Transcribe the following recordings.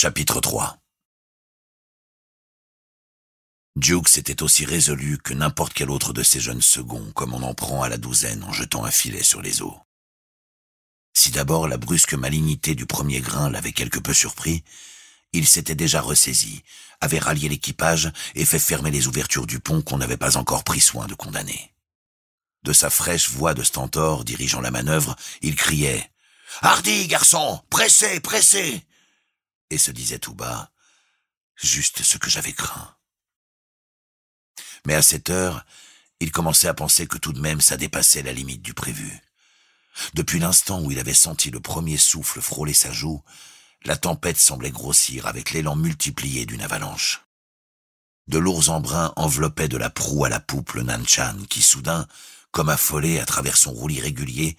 Chapitre 3 Duke était aussi résolu que n'importe quel autre de ces jeunes seconds, comme on en prend à la douzaine en jetant un filet sur les eaux. Si d'abord la brusque malignité du premier grain l'avait quelque peu surpris, il s'était déjà ressaisi, avait rallié l'équipage et fait fermer les ouvertures du pont qu'on n'avait pas encore pris soin de condamner. De sa fraîche voix de stentor dirigeant la manœuvre, il criait Hardi, garçon, pressez, pressez et se disait tout bas Juste ce que j'avais craint. Mais à cette heure, il commençait à penser que tout de même ça dépassait la limite du prévu. Depuis l'instant où il avait senti le premier souffle frôler sa joue, la tempête semblait grossir avec l'élan multiplié d'une avalanche. De lourds embruns enveloppaient de la proue à la poupe le Nanchan, qui soudain, comme affolé à travers son roulis régulier,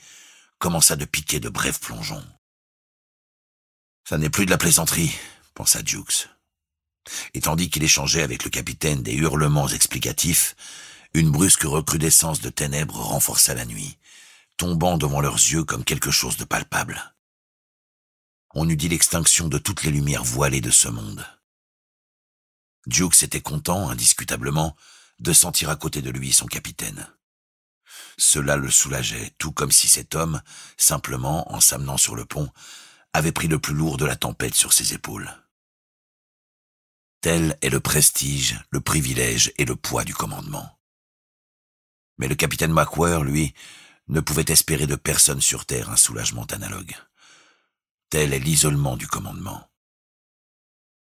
commença de piquer de brefs plongeons. Ça n'est plus de la plaisanterie, pensa Jukes. Et tandis qu'il échangeait avec le capitaine des hurlements explicatifs, une brusque recrudescence de ténèbres renforça la nuit, tombant devant leurs yeux comme quelque chose de palpable. On eût dit l'extinction de toutes les lumières voilées de ce monde. Jukes était content, indiscutablement, de sentir à côté de lui son capitaine. Cela le soulageait, tout comme si cet homme, simplement en s'amenant sur le pont, avait pris le plus lourd de la tempête sur ses épaules. Tel est le prestige, le privilège et le poids du commandement. Mais le capitaine Macquer, lui, ne pouvait espérer de personne sur Terre un soulagement analogue. Tel est l'isolement du commandement.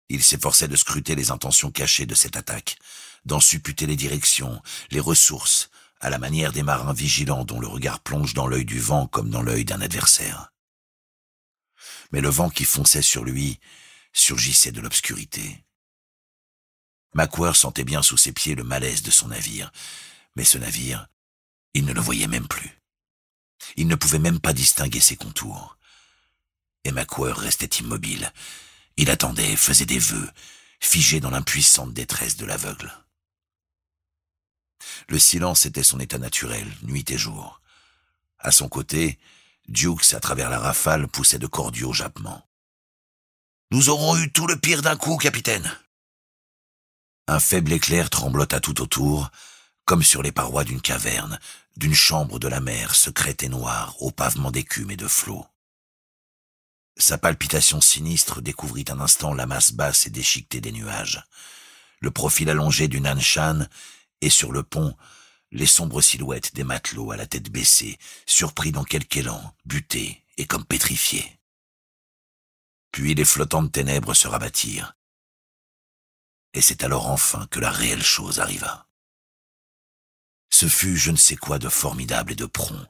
Il s'efforçait de scruter les intentions cachées de cette attaque, d'en supputer les directions, les ressources, à la manière des marins vigilants dont le regard plonge dans l'œil du vent comme dans l'œil d'un adversaire mais le vent qui fonçait sur lui surgissait de l'obscurité. Macquer sentait bien sous ses pieds le malaise de son navire, mais ce navire, il ne le voyait même plus. Il ne pouvait même pas distinguer ses contours. Et Macquer restait immobile. Il attendait, faisait des vœux, figé dans l'impuissante détresse de l'aveugle. Le silence était son état naturel, nuit et jour. À son côté, Dukes, à travers la rafale, poussait de cordiaux jappements. Nous aurons eu tout le pire d'un coup, capitaine. Un faible éclair tremblota tout autour, comme sur les parois d'une caverne, d'une chambre de la mer secrète et noire, au pavement d'écume et de flots. Sa palpitation sinistre découvrit un instant la masse basse et déchiquetée des nuages, le profil allongé du Nanshan, et sur le pont, les sombres silhouettes des matelots à la tête baissée, surpris dans quelque élan, butés et comme pétrifiés. Puis les flottantes ténèbres se rabattirent. Et c'est alors enfin que la réelle chose arriva. Ce fut je ne sais quoi de formidable et de prompt,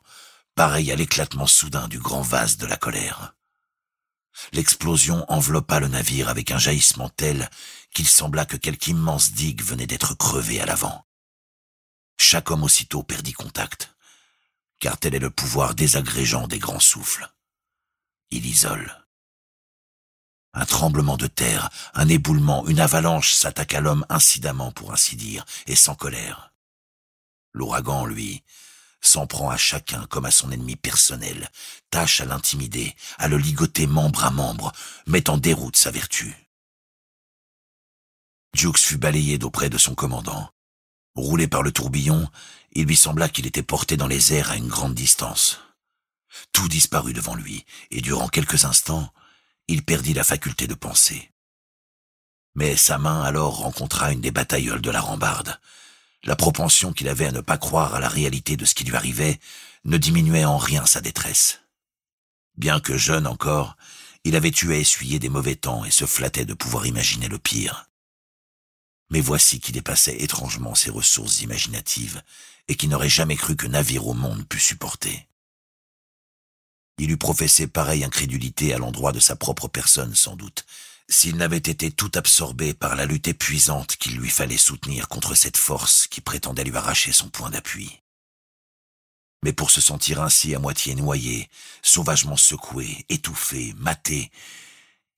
pareil à l'éclatement soudain du grand vase de la colère. L'explosion enveloppa le navire avec un jaillissement tel qu'il sembla que quelque immense digue venait d'être crevée à l'avant chaque homme aussitôt perdit contact, car tel est le pouvoir désagrégeant des grands souffles. Il isole. Un tremblement de terre, un éboulement, une avalanche s'attaque à l'homme incidemment, pour ainsi dire, et sans colère. L'ouragan, lui, s'en prend à chacun comme à son ennemi personnel, tâche à l'intimider, à le ligoter membre à membre, met en déroute sa vertu. Jukes fut balayé d'auprès de son commandant, Roulé par le tourbillon, il lui sembla qu'il était porté dans les airs à une grande distance. Tout disparut devant lui, et durant quelques instants, il perdit la faculté de penser. Mais sa main alors rencontra une des batailleules de la rambarde. La propension qu'il avait à ne pas croire à la réalité de ce qui lui arrivait ne diminuait en rien sa détresse. Bien que jeune encore, il avait tué, à essuyer des mauvais temps et se flattait de pouvoir imaginer le pire. Mais voici qui dépassait étrangement ses ressources imaginatives et qui n'aurait jamais cru que navire au monde pût supporter. Il eût professé pareille incrédulité à l'endroit de sa propre personne, sans doute, s'il n'avait été tout absorbé par la lutte épuisante qu'il lui fallait soutenir contre cette force qui prétendait lui arracher son point d'appui. Mais pour se sentir ainsi à moitié noyé, sauvagement secoué, étouffé, maté,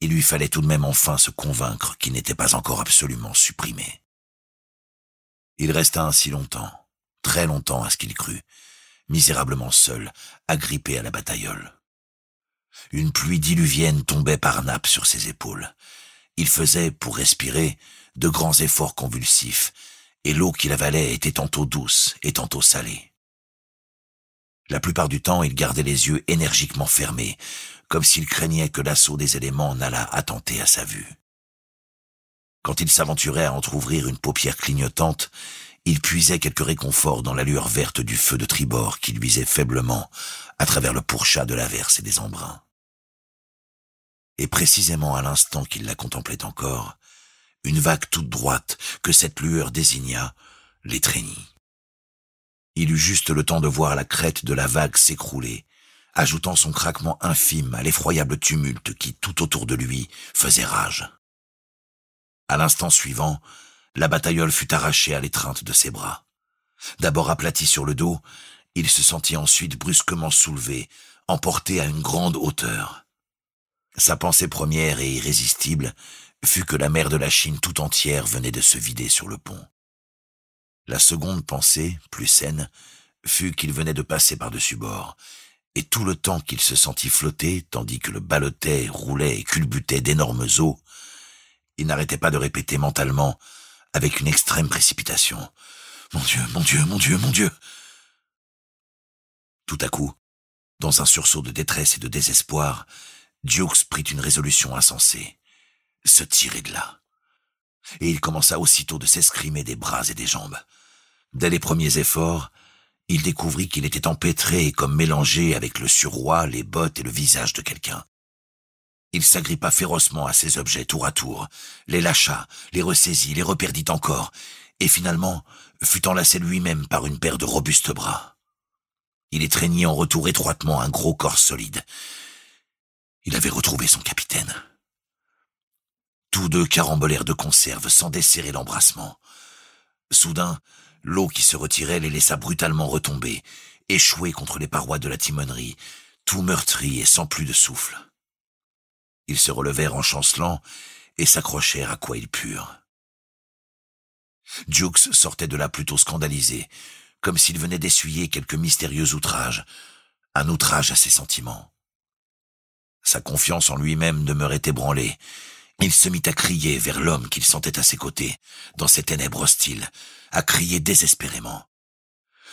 il lui fallait tout de même enfin se convaincre qu'il n'était pas encore absolument supprimé. Il resta ainsi longtemps, très longtemps à ce qu'il crut, misérablement seul, agrippé à la bataillole. Une pluie diluvienne tombait par nappes sur ses épaules. Il faisait, pour respirer, de grands efforts convulsifs, et l'eau qu'il avalait était tantôt douce et tantôt salée. La plupart du temps, il gardait les yeux énergiquement fermés, comme s'il craignait que l'assaut des éléments n'allât attenter à sa vue. Quand il s'aventurait à entr'ouvrir une paupière clignotante, il puisait quelque réconfort dans la lueur verte du feu de tribord qui luisait faiblement à travers le pourchat de l'averse et des embruns. Et précisément à l'instant qu'il la contemplait encore, une vague toute droite que cette lueur désigna l'étreignit. Il eut juste le temps de voir la crête de la vague s'écrouler ajoutant son craquement infime à l'effroyable tumulte qui, tout autour de lui, faisait rage. À l'instant suivant, la batailleule fut arrachée à l'étreinte de ses bras. D'abord aplati sur le dos, il se sentit ensuite brusquement soulevé, emporté à une grande hauteur. Sa pensée première et irrésistible fut que la mer de la Chine tout entière venait de se vider sur le pont. La seconde pensée, plus saine, fut qu'il venait de passer par-dessus bord, et tout le temps qu'il se sentit flotter, tandis que le balotait, roulait et culbutait d'énormes eaux, il n'arrêtait pas de répéter mentalement, avec une extrême précipitation. Mon Dieu, mon Dieu, mon Dieu, mon Dieu. Tout à coup, dans un sursaut de détresse et de désespoir, Dukes prit une résolution insensée. Se tirer de là. Et il commença aussitôt de s'escrimer des bras et des jambes. Dès les premiers efforts, il découvrit qu'il était empêtré et comme mélangé avec le surroi, les bottes et le visage de quelqu'un. Il s'agrippa férocement à ces objets tour à tour, les lâcha, les ressaisit, les reperdit encore, et finalement fut enlacé lui-même par une paire de robustes bras. Il étreignit en retour étroitement un gros corps solide. Il avait retrouvé son capitaine. Tous deux carambolèrent de conserve sans desserrer l'embrassement. Soudain, L'eau qui se retirait les laissa brutalement retomber, échouer contre les parois de la timonerie, tout meurtri et sans plus de souffle. Ils se relevèrent en chancelant et s'accrochèrent à quoi ils purent. Jukes sortait de là plutôt scandalisé, comme s'il venait d'essuyer quelque mystérieux outrage, un outrage à ses sentiments. Sa confiance en lui-même demeurait ébranlée, il se mit à crier vers l'homme qu'il sentait à ses côtés, dans ces ténèbres hostiles, à crier désespérément.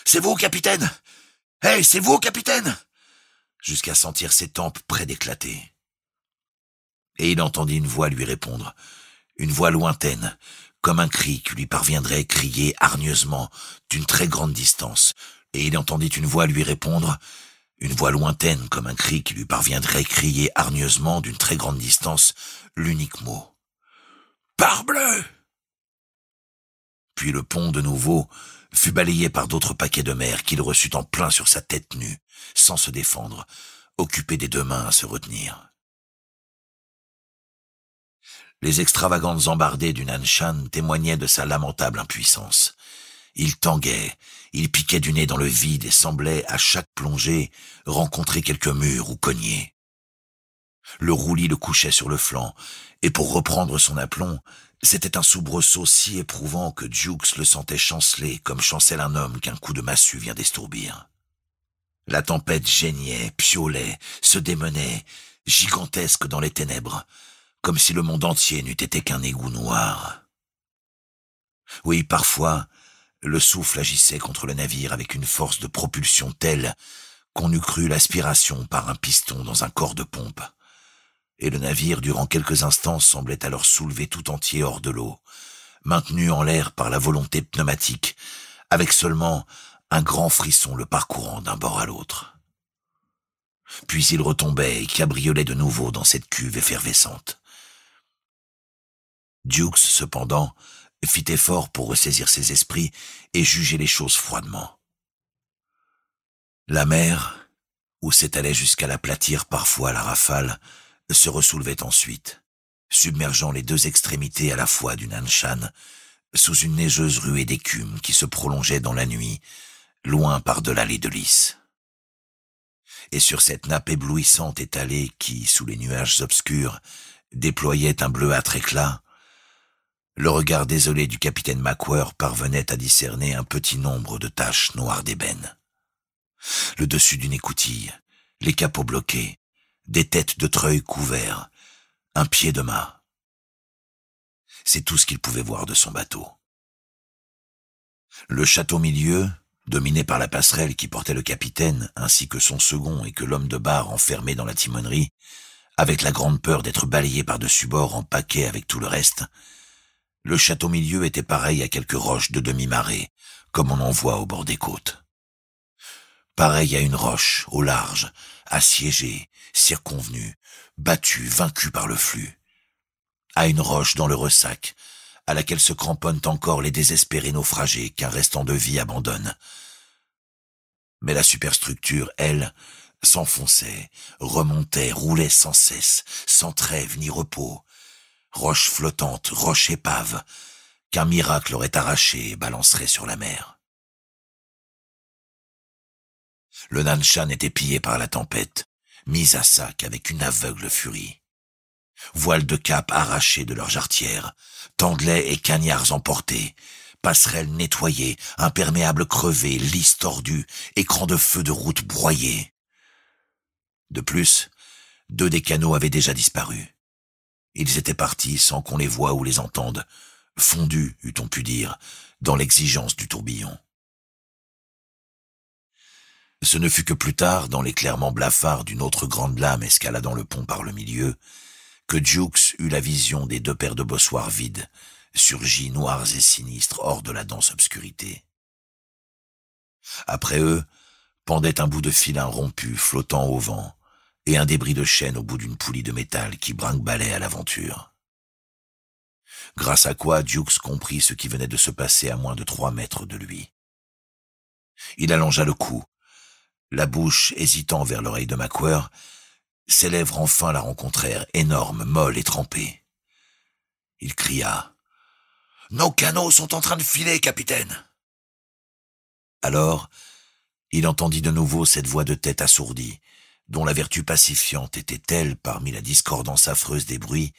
C'est vous, capitaine! eh hey, c'est vous, capitaine! jusqu'à sentir ses tempes près d'éclater. Et il entendit une voix lui répondre, une voix lointaine, comme un cri qui lui parviendrait crier hargneusement d'une très grande distance, et il entendit une voix lui répondre, une voix lointaine comme un cri qui lui parviendrait crier hargneusement d'une très grande distance l'unique mot. Parbleu! Puis le pont de nouveau fut balayé par d'autres paquets de mer qu'il reçut en plein sur sa tête nue, sans se défendre, occupé des deux mains à se retenir. Les extravagantes embardées du Nanshan témoignaient de sa lamentable impuissance. Il tanguait, il piquait du nez dans le vide et semblait, à chaque plongée, rencontrer quelque mur ou cogner. Le roulis le couchait sur le flanc, et pour reprendre son aplomb, c'était un soubresaut si éprouvant que Jukes le sentait chanceler comme chancelle un homme qu'un coup de massue vient d'estourbir. La tempête geignait, piolait, se démenait, gigantesque dans les ténèbres, comme si le monde entier n'eût été qu'un égout noir. Oui, parfois, le souffle agissait contre le navire avec une force de propulsion telle qu'on eût cru l'aspiration par un piston dans un corps de pompe. Et le navire, durant quelques instants, semblait alors soulevé tout entier hors de l'eau, maintenu en l'air par la volonté pneumatique, avec seulement un grand frisson le parcourant d'un bord à l'autre. Puis il retombait et cabriolait de nouveau dans cette cuve effervescente. Dukes, cependant, fit effort pour ressaisir ses esprits et juger les choses froidement. La mer, où s'étalait jusqu'à l'aplatir parfois la rafale, se ressoulevait ensuite, submergeant les deux extrémités à la fois du Nanshan, sous une neigeuse ruée d'écume qui se prolongeait dans la nuit, loin par-delà les de lys. Et sur cette nappe éblouissante étalée qui, sous les nuages obscurs, déployait un bleuâtre éclat, le regard désolé du capitaine Macquer parvenait à discerner un petit nombre de taches noires d'ébène. Le dessus d'une écoutille, les capots bloqués, des têtes de treuil couverts, un pied de mât. C'est tout ce qu'il pouvait voir de son bateau. Le château milieu, dominé par la passerelle qui portait le capitaine ainsi que son second et que l'homme de barre enfermé dans la timonerie, avec la grande peur d'être balayé par-dessus bord en paquet avec tout le reste, le château milieu était pareil à quelques roches de demi-marée, comme on en voit au bord des côtes. Pareil à une roche, au large, assiégée, circonvenue, battue, vaincue par le flux. À une roche dans le ressac, à laquelle se cramponnent encore les désespérés naufragés qu'un restant de vie abandonne. Mais la superstructure, elle, s'enfonçait, remontait, roulait sans cesse, sans trêve ni repos, roche flottante, roche épave, qu'un miracle aurait arraché et balancerait sur la mer. Le Nanshan était pillé par la tempête, mis à sac avec une aveugle furie. Voiles de cap arrachées de leurs jarretières, tanglais et cagnards emportés, passerelles nettoyées, imperméables crevés, lisses tordues, écrans de feu de route broyés. De plus, deux des canaux avaient déjà disparu. Ils étaient partis sans qu'on les voie ou les entende, fondus, eût-on pu dire, dans l'exigence du tourbillon. Ce ne fut que plus tard, dans l'éclairement blafard d'une autre grande lame escaladant le pont par le milieu, que Jukes eut la vision des deux paires de bossoirs vides, surgis noirs et sinistres hors de la dense obscurité. Après eux, pendait un bout de filin rompu flottant au vent, et un débris de chaîne au bout d'une poulie de métal qui brinque-ballait à l'aventure. Grâce à quoi Dukes comprit ce qui venait de se passer à moins de trois mètres de lui. Il allongea le cou, la bouche hésitant vers l'oreille de Macquer, ses lèvres enfin la rencontrèrent, énorme, molle et trempée. Il cria. Nos canots sont en train de filer, capitaine. Alors, il entendit de nouveau cette voix de tête assourdie, dont la vertu pacifiante était telle parmi la discordance affreuse des bruits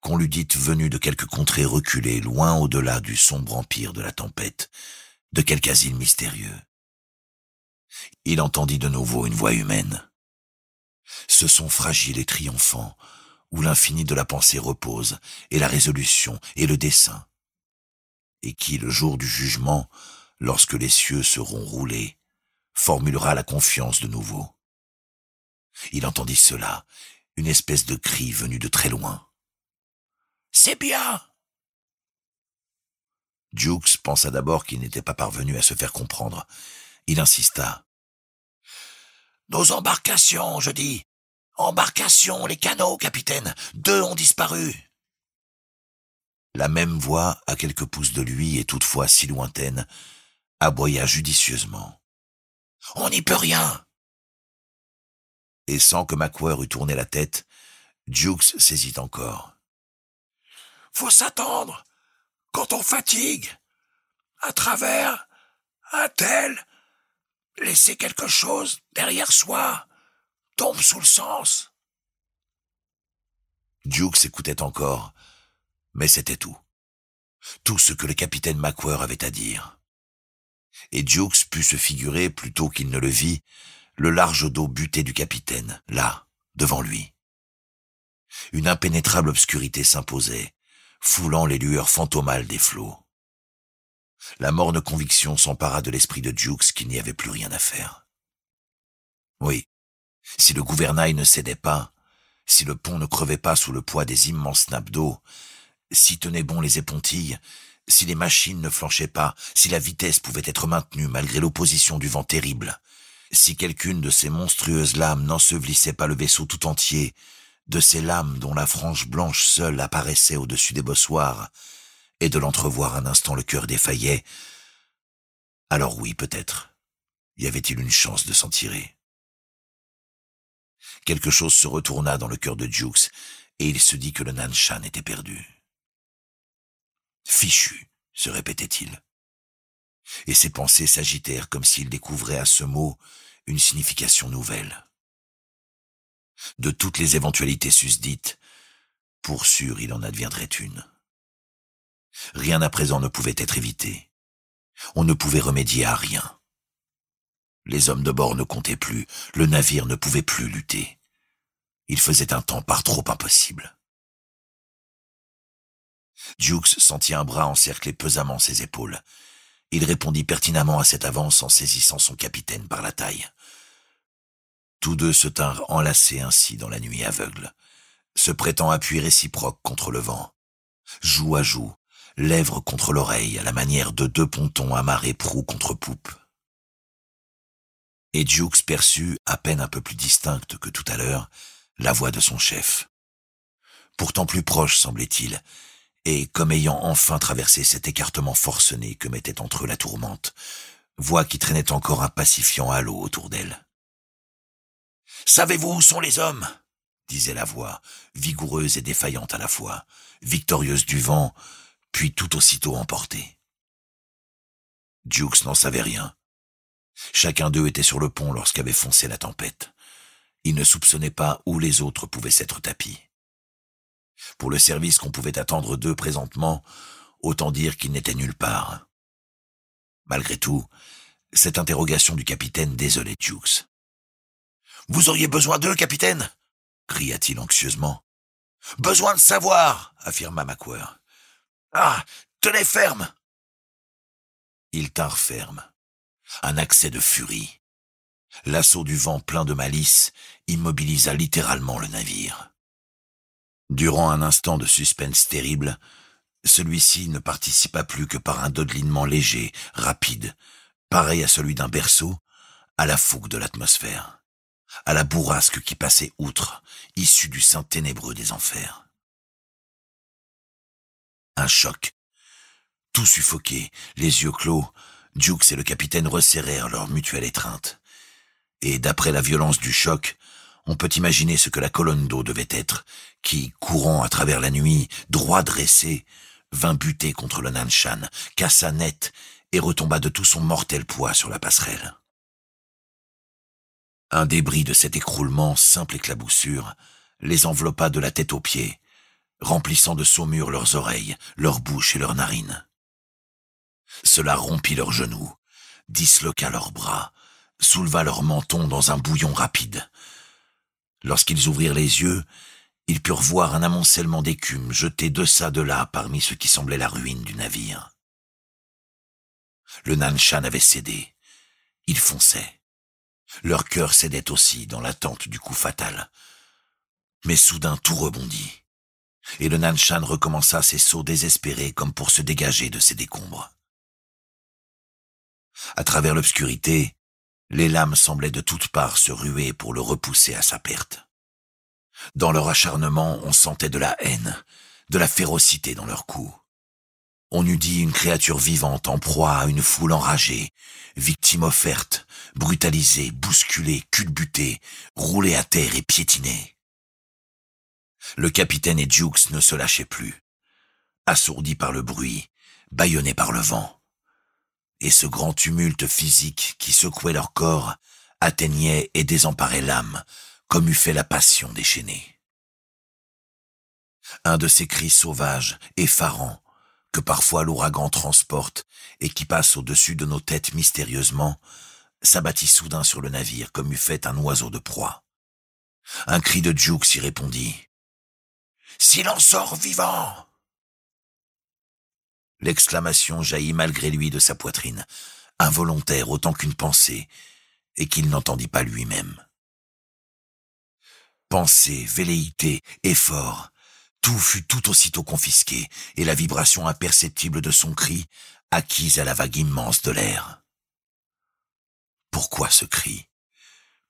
qu'on l'eût dite venue de quelque contrée reculée, loin au-delà du sombre empire de la tempête, de quelque asile mystérieux. Il entendit de nouveau une voix humaine. Ce son fragile et triomphant, où l'infini de la pensée repose, et la résolution, et le dessein, et qui, le jour du jugement, lorsque les cieux seront roulés, formulera la confiance de nouveau. Il entendit cela, une espèce de cri venu de très loin. C'est bien! Jukes pensa d'abord qu'il n'était pas parvenu à se faire comprendre. Il insista. Nos embarcations, je dis. Embarcations, les canots, capitaine. Deux ont disparu. La même voix, à quelques pouces de lui et toutefois si lointaine, aboya judicieusement. On n'y peut rien et sans que Macquer eût tourné la tête, Jukes saisit encore. Faut s'attendre, quand on fatigue, à travers un tel, laisser quelque chose derrière soi, tombe sous le sens. Jukes écoutait encore, mais c'était tout. Tout ce que le capitaine Macquer avait à dire. Et Jukes put se figurer, plutôt qu'il ne le vit, le large dos buté du capitaine, là, devant lui. Une impénétrable obscurité s'imposait, foulant les lueurs fantomales des flots. La morne conviction s'empara de l'esprit de Jukes qu'il n'y avait plus rien à faire. Oui, si le gouvernail ne cédait pas, si le pont ne crevait pas sous le poids des immenses nappes d'eau, si tenaient bon les épontilles, si les machines ne flanchaient pas, si la vitesse pouvait être maintenue malgré l'opposition du vent terrible, si quelqu'une de ces monstrueuses lames n'ensevelissait pas le vaisseau tout entier, de ces lames dont la frange blanche seule apparaissait au-dessus des bossoirs, et de l'entrevoir un instant le cœur défaillait, alors oui, peut-être, y avait-il une chance de s'en tirer. Quelque chose se retourna dans le cœur de Jukes, et il se dit que le Nanshan était perdu. Fichu, se répétait-il et ses pensées s'agitèrent comme s'il découvrait à ce mot une signification nouvelle. De toutes les éventualités susdites, pour sûr il en adviendrait une. Rien à présent ne pouvait être évité. On ne pouvait remédier à rien. Les hommes de bord ne comptaient plus, le navire ne pouvait plus lutter. Il faisait un temps par trop impossible. Jukes sentit un bras encercler pesamment ses épaules il répondit pertinemment à cette avance en saisissant son capitaine par la taille. Tous deux se tinrent enlacés ainsi dans la nuit aveugle, se prêtant appui réciproque contre le vent. Joue à joue, lèvres contre l'oreille, à la manière de deux pontons amarrés proue contre poupe. Et Jukes perçut, à peine un peu plus distincte que tout à l'heure, la voix de son chef. Pourtant plus proche, semblait-il, et comme ayant enfin traversé cet écartement forcené que mettait entre eux la tourmente, voix qui traînait encore un pacifiant halo autour d'elle. Savez-vous où sont les hommes disait la voix, vigoureuse et défaillante à la fois, victorieuse du vent, puis tout aussitôt emportée. Jukes n'en savait rien. Chacun d'eux était sur le pont lorsqu'avait foncé la tempête. Il ne soupçonnait pas où les autres pouvaient s'être tapis. Pour le service qu'on pouvait attendre d'eux présentement, autant dire qu'ils n'étaient nulle part. Malgré tout, cette interrogation du capitaine désolait Jukes. Vous auriez besoin d'eux, capitaine cria-t-il anxieusement. Besoin de savoir affirma Macquer. Ah Tenez ferme Ils tinrent ferme. Un accès de furie. L'assaut du vent plein de malice immobilisa littéralement le navire. Durant un instant de suspense terrible, celui-ci ne participa plus que par un dodelinement léger, rapide, pareil à celui d'un berceau, à la fougue de l'atmosphère, à la bourrasque qui passait outre, issue du sein ténébreux des enfers. Un choc. Tout suffoqué, les yeux clos, Jukes et le capitaine resserrèrent leur mutuelle étreinte. Et d'après la violence du choc, on peut imaginer ce que la colonne d'eau devait être, qui, courant à travers la nuit, droit dressé, vint buter contre le Nanshan, cassa net et retomba de tout son mortel poids sur la passerelle. Un débris de cet écroulement, simple éclaboussure, les enveloppa de la tête aux pieds, remplissant de saumure leurs oreilles, leurs bouches et leurs narines. Cela rompit leurs genoux, disloqua leurs bras, souleva leurs mentons dans un bouillon rapide. Lorsqu'ils ouvrirent les yeux, ils purent voir un amoncellement d'écume jeté de ça de là parmi ce qui semblait la ruine du navire. Le Nanshan avait cédé. Ils fonçaient. Leur cœur cédait aussi dans l'attente du coup fatal. Mais soudain tout rebondit, et le Nanshan recommença ses sauts désespérés comme pour se dégager de ses décombres. À travers l'obscurité, les lames semblaient de toutes parts se ruer pour le repousser à sa perte. Dans leur acharnement, on sentait de la haine, de la férocité dans leurs coups. On eût dit une créature vivante en proie à une foule enragée, victime offerte, brutalisée, bousculée, culbutée, roulée à terre et piétinée. Le capitaine et Jukes ne se lâchaient plus, assourdis par le bruit, bâillonnés par le vent et ce grand tumulte physique qui secouait leur corps atteignait et désemparait l'âme, comme eût fait la passion déchaînée. Un de ces cris sauvages, effarants, que parfois l'ouragan transporte et qui passe au-dessus de nos têtes mystérieusement, s'abattit soudain sur le navire comme eût fait un oiseau de proie. Un cri de Jukes s'y répondit. Silence en sort vivant! L'exclamation jaillit malgré lui de sa poitrine, involontaire autant qu'une pensée, et qu'il n'entendit pas lui-même. Pensée, velléité, effort, tout fut tout aussitôt confisqué, et la vibration imperceptible de son cri acquise à la vague immense de l'air. Pourquoi ce cri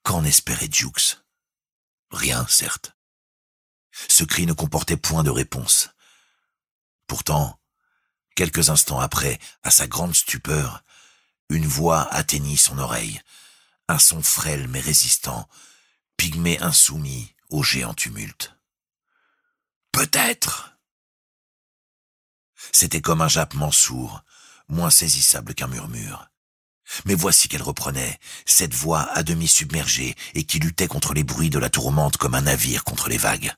Qu'en espérait Jukes Rien, certes. Ce cri ne comportait point de réponse. Pourtant, Quelques instants après, à sa grande stupeur, une voix atteignit son oreille, un son frêle mais résistant, pygmée insoumis au géant tumulte. Peut-être C'était comme un jappement sourd, moins saisissable qu'un murmure. Mais voici qu'elle reprenait, cette voix à demi submergée et qui luttait contre les bruits de la tourmente comme un navire contre les vagues.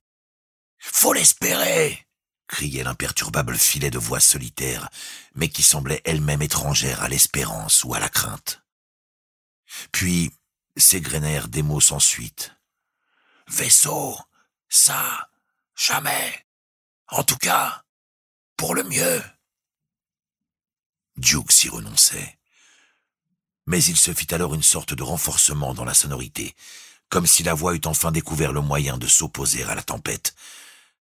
Faut l'espérer criait l'imperturbable filet de voix solitaire, mais qui semblait elle-même étrangère à l'espérance ou à la crainte. Puis s'égrenèrent des mots sans suite. Vaisseau, ça, jamais. En tout cas, pour le mieux. Duke s'y renonçait. Mais il se fit alors une sorte de renforcement dans la sonorité, comme si la voix eût enfin découvert le moyen de s'opposer à la tempête,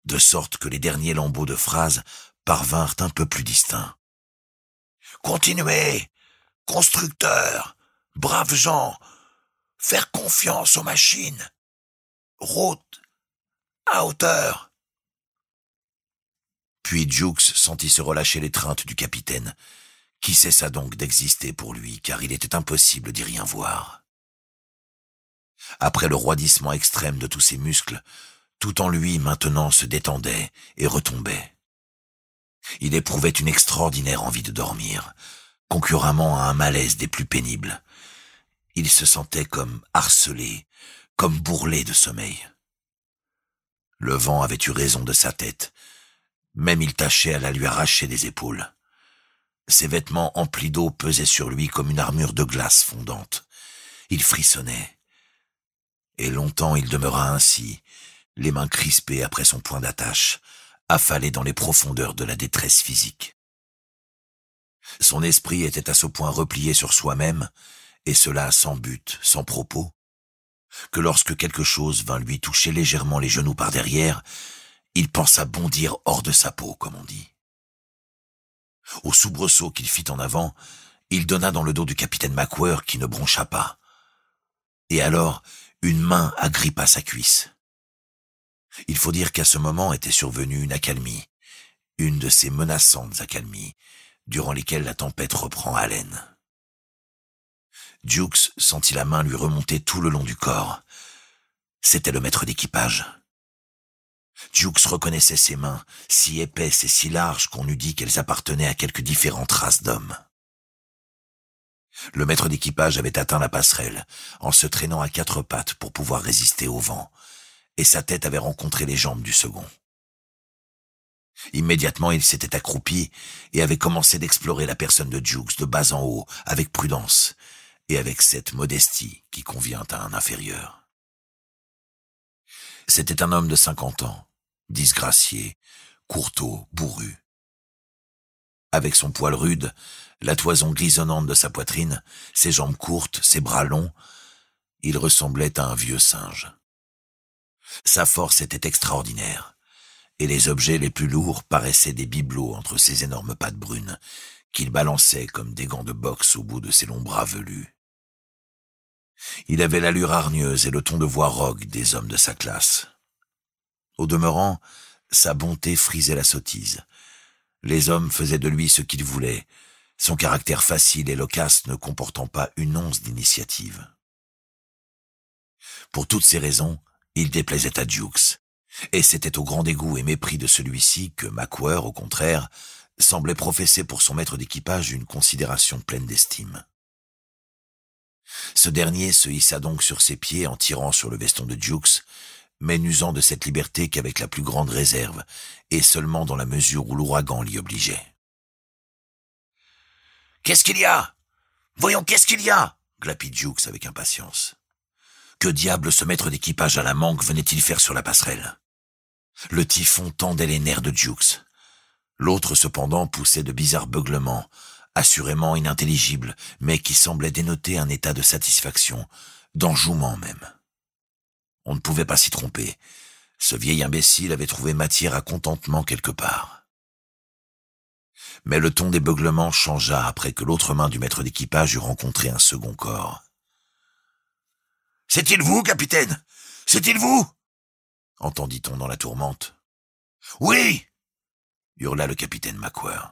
de sorte que les derniers lambeaux de phrases parvinrent un peu plus distincts. Continuez, constructeurs, braves gens, faire confiance aux machines, route, à hauteur. Puis Jukes sentit se relâcher l'étreinte du capitaine, qui cessa donc d'exister pour lui, car il était impossible d'y rien voir. Après le roidissement extrême de tous ses muscles, tout en lui maintenant se détendait et retombait. Il éprouvait une extraordinaire envie de dormir, concurremment à un malaise des plus pénibles. Il se sentait comme harcelé, comme bourlé de sommeil. Le vent avait eu raison de sa tête. Même il tâchait à la lui arracher des épaules. Ses vêtements emplis d'eau pesaient sur lui comme une armure de glace fondante. Il frissonnait. Et longtemps il demeura ainsi, les mains crispées après son point d'attache, affalé dans les profondeurs de la détresse physique. Son esprit était à ce point replié sur soi-même, et cela sans but, sans propos, que lorsque quelque chose vint lui toucher légèrement les genoux par derrière, il pensa bondir hors de sa peau, comme on dit. Au soubresaut qu'il fit en avant, il donna dans le dos du capitaine Macquer qui ne broncha pas. Et alors, une main agrippa sa cuisse. Il faut dire qu'à ce moment était survenue une accalmie, une de ces menaçantes accalmies, durant lesquelles la tempête reprend haleine. Jukes sentit la main lui remonter tout le long du corps. C'était le maître d'équipage. Jukes reconnaissait ses mains, si épaisses et si larges qu'on eût dit qu'elles appartenaient à quelques différentes races d'hommes. Le maître d'équipage avait atteint la passerelle, en se traînant à quatre pattes pour pouvoir résister au vent, et sa tête avait rencontré les jambes du second. Immédiatement, il s'était accroupi et avait commencé d'explorer la personne de Jukes de bas en haut, avec prudence et avec cette modestie qui convient à un inférieur. C'était un homme de cinquante ans, disgracié, courteau, bourru. Avec son poil rude, la toison glisonnante de sa poitrine, ses jambes courtes, ses bras longs, il ressemblait à un vieux singe. Sa force était extraordinaire, et les objets les plus lourds paraissaient des bibelots entre ses énormes pattes brunes, qu'il balançait comme des gants de boxe au bout de ses longs bras velus. Il avait l'allure hargneuse et le ton de voix rogue des hommes de sa classe. Au demeurant, sa bonté frisait la sottise. Les hommes faisaient de lui ce qu'ils voulaient, son caractère facile et loquace ne comportant pas une once d'initiative. Pour toutes ces raisons, il déplaisait à Jukes, et c'était au grand dégoût et mépris de celui-ci que Macquer, au contraire, semblait professer pour son maître d'équipage une considération pleine d'estime. Ce dernier se hissa donc sur ses pieds en tirant sur le veston de Jukes, mais n'usant de cette liberté qu'avec la plus grande réserve, et seulement dans la mesure où l'ouragan l'y obligeait. Qu'est-ce qu'il y a Voyons, qu'est-ce qu'il y a glapit Jukes avec impatience. Que diable ce maître d'équipage à la manque venait-il faire sur la passerelle Le typhon tendait les nerfs de Jukes. L'autre, cependant, poussait de bizarres beuglements, assurément inintelligibles, mais qui semblaient dénoter un état de satisfaction, d'enjouement même. On ne pouvait pas s'y tromper. Ce vieil imbécile avait trouvé matière à contentement quelque part. Mais le ton des beuglements changea après que l'autre main du maître d'équipage eut rencontré un second corps. C'est-il vous, capitaine C'est-il vous entendit-on dans la tourmente. Oui hurla le capitaine Macquarie.